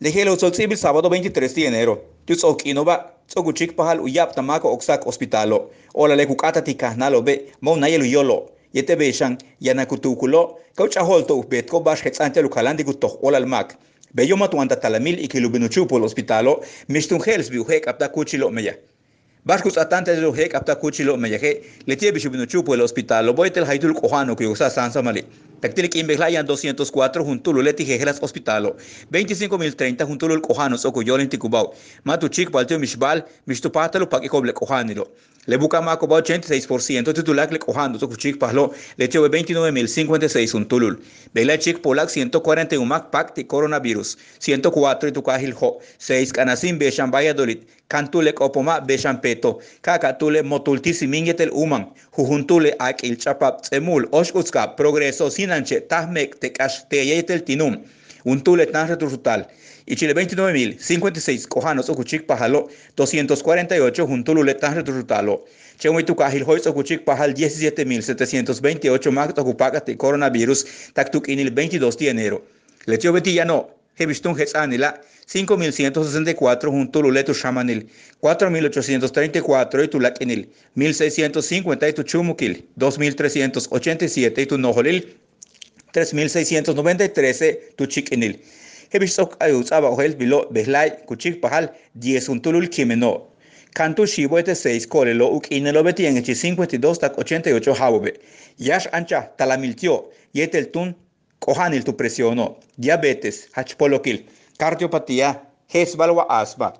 Lehelo sa civil Sabado 23 de enero, tus ok inova, so guchik pahal uyap tamako oksak hospitalo, o la lekukata ti kahnalo be, mo nayelu yolo, yete beishang, yana kutukulo, kaucha holto ubet ko bash hetsante lukalandi kutok olal mak, be yoma tuanda talamil ikilubinu chupol hospitalo, mishtun helz bi uhek apta kuchilo meya. Bashkus atante lo hek apta kuchilo meya he, letie bishubinu chupol hospitalo, boitel haidul kohano kuyo sa sansamali. Bashkus atante lo hek apta kuchilo meya he, Tactilic Inbeglayan 204 Juntulul Etijejelas Hospitalo 25030 Juntulul Cojanos Ocoyol en Ticubao Matuchik Baltio Mishbal Mishtupátalo patalo y Coble Cojanilo Le 86% titular Le Cojanos Ocuchic Pajlo Le 29056 Juntulul chik polak 141 Mac Coronavirus 104 Tucajil Jo 6 kanasim Bechambaya Dolit kantule Bechampeto, Kaka tule motultisi mingetel uman il chapap tsemul oshkutska progreso sinanche tahmek teyetel tinum untule returrutal, y Chile 29.056 cojanos ocuchic pajalo 248 juntulule tanreturutalo Chemuitukajil hoy ocuchic pajal 17.728 más ocupaca te coronavirus taktuk inil 22 de enero. ya Betillano, Revistón Anila, 5.164 junto Shamanil, 4.834 y 1.650 y 2.387 y Tunojolil 3.693 Tuchikenil. Hebisok ayutzaba Abahuel bilo behlay kuchik pahal 10 untulul kimeno. Cantu shibo este 6 uk 52 88 Yash ancha talamiltio ohanil tu presiono, diabetes, hachpolokil, cardiopatía, hesbal wa asma,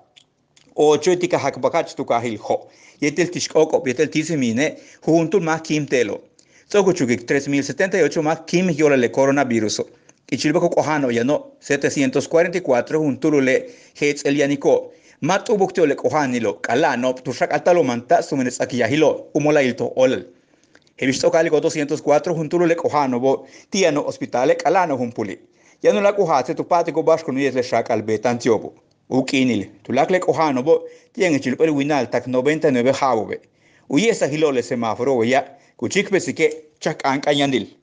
ocho etika hakbakach tu kahil ho, yetel tishkoko, yetel tisimine, juntul más kim telo. y 3078 más kim le coronavirus. Y chilbako kohano ya no 744 juntulule hets el yaniko. Mat le kohanilo, kalano, tushak altalomanta, sumenes akiyahilo, umola ilto olal. visto calico 204 juntulo le cojano bo tiano ospitale calano jumpuli yano la cojate tu patico basco nuyes le shac al betantiobo ukinil tu lac le cojano bo tien el chilpel winal tac 99 jabo be uyesa hilole semáforo ya kuchik besike chak an kanyandil